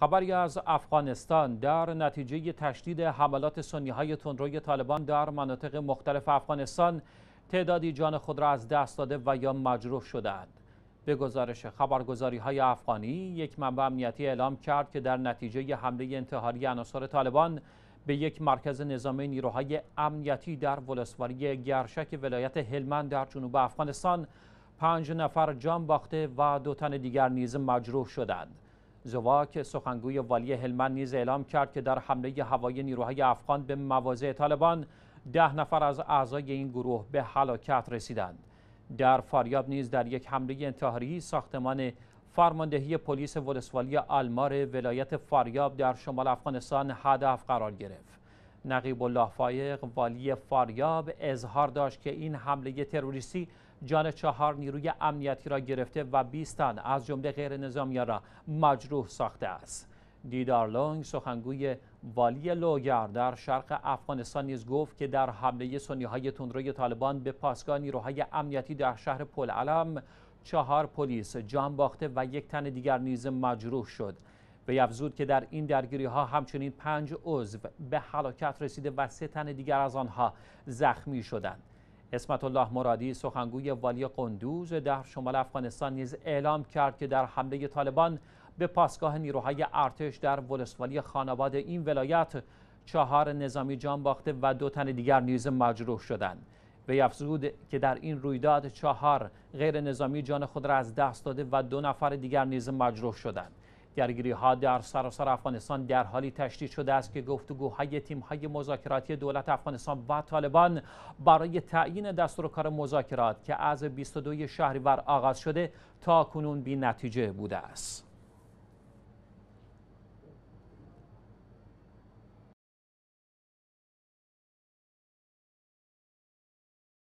خبری از افغانستان در نتیجه تشدید حملات سنی های تندروی طالبان در مناطق مختلف افغانستان تعدادی جان خود را از دست داده و یا مجروح شدند. به گزارش خبرگزاری های افغانی یک منبع امنیتی اعلام کرد که در نتیجه حمله انتحاری عناصر طالبان به یک مرکز نظامی نیروهای امنیتی در ولسوالی گرشک ولایت هلمند در جنوب افغانستان پنج نفر جان باخته و دو تن دیگر نیز مجروح شدند. زواک سخنگوی والی هلمند نیز اعلام کرد که در حمله هوایی نیروهای افغان به مواضع طالبان ده نفر از اعضای این گروه به هلاکت رسیدند در فاریاب نیز در یک حمله انتحاری ساختمان فرماندهی پلیس ولسوالی آلمار ولایت فاریاب در شمال افغانستان هدف قرار گرفت نقیب الله فایق والی فاریاب اظهار داشت که این حمله تروریستی جان چهار نیروی امنیتی را گرفته و 20 تن از جمله غیر نظامیان را مجروح ساخته است دیدار لونگ سخنگوی والی لوگر در شرق افغانستان نیز گفت که در حمله سنی های تندروی طالبان به پاسگاه نیروهای امنیتی در شهر پل علم چهار پلیس جان باخته و یک تن دیگر نیز مجروح شد افزود که در این درگیری ها همچنین پنج عضو به حلاکت رسیده و سه تن دیگر از آنها زخمی شدند. اسمت الله مرادی سخنگوی والی قندوز در شمال افغانستان نیز اعلام کرد که در حمله طالبان به پاسگاه نیروهای ارتش در ولسوالی خانواد این ولایت چهار نظامی جان باخته و دو تن دیگر نیز مجروح شدند. به افزود که در این رویداد چهار غیر نظامی جان خود را از دست داده و دو نفر دیگر نیز مجروح شدند. درگیری ها در سراسر افغانستان در حالی تشدید شده است که گفتگوهای تیم های مذاکراتی دولت افغانستان و طالبان برای تعیین کار مذاکرات که از 22 شهریور آغاز شده تا کنون بی نتیجه بوده است.